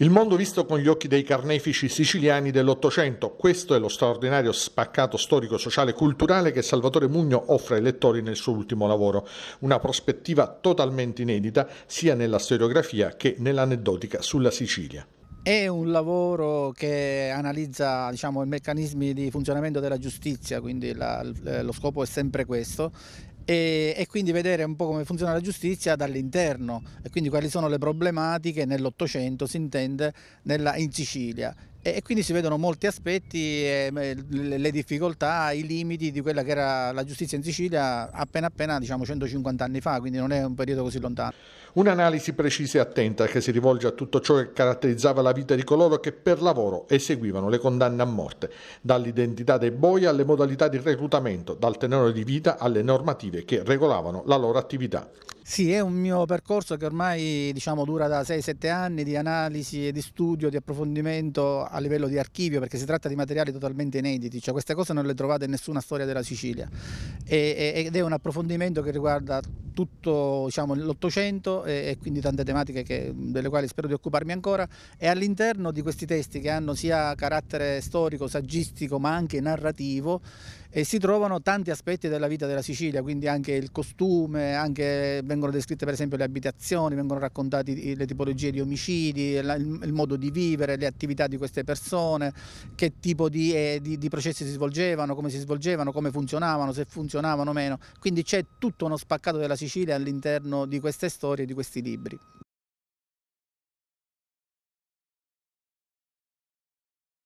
Il mondo visto con gli occhi dei carnefici siciliani dell'Ottocento, questo è lo straordinario spaccato storico, sociale e culturale che Salvatore Mugno offre ai lettori nel suo ultimo lavoro, una prospettiva totalmente inedita sia nella storiografia che nell'aneddotica sulla Sicilia. È un lavoro che analizza diciamo, i meccanismi di funzionamento della giustizia, quindi la, lo scopo è sempre questo, e, e quindi vedere un po' come funziona la giustizia dall'interno e quindi quali sono le problematiche nell'Ottocento, si intende, nella, in Sicilia. E quindi si vedono molti aspetti, eh, le difficoltà, i limiti di quella che era la giustizia in Sicilia appena appena diciamo 150 anni fa, quindi non è un periodo così lontano. Un'analisi precisa e attenta che si rivolge a tutto ciò che caratterizzava la vita di coloro che per lavoro eseguivano le condanne a morte, dall'identità dei boi alle modalità di reclutamento, dal tenore di vita alle normative che regolavano la loro attività. Sì, è un mio percorso che ormai diciamo, dura da 6-7 anni di analisi e di studio, di approfondimento a livello di archivio, perché si tratta di materiali totalmente inediti, cioè queste cose non le trovate in nessuna storia della Sicilia e, ed è un approfondimento che riguarda tutto diciamo, l'Ottocento e, e, quindi tante tematiche che, delle quali spero di occuparmi ancora e all'interno di questi testi che hanno sia carattere storico, saggistico ma anche narrativo e si trovano tanti aspetti della vita della Sicilia, quindi anche il costume, anche vengono descritte per esempio le abitazioni, vengono raccontate le tipologie di omicidi, il, modo di vivere, le attività di queste persone, che tipo di, eh, di, di processi si svolgevano, come si svolgevano, come funzionavano, se funzionavano o meno, quindi c'è tutto uno spaccato della Sicilia Sicilia all'interno di queste storie, di questi libri.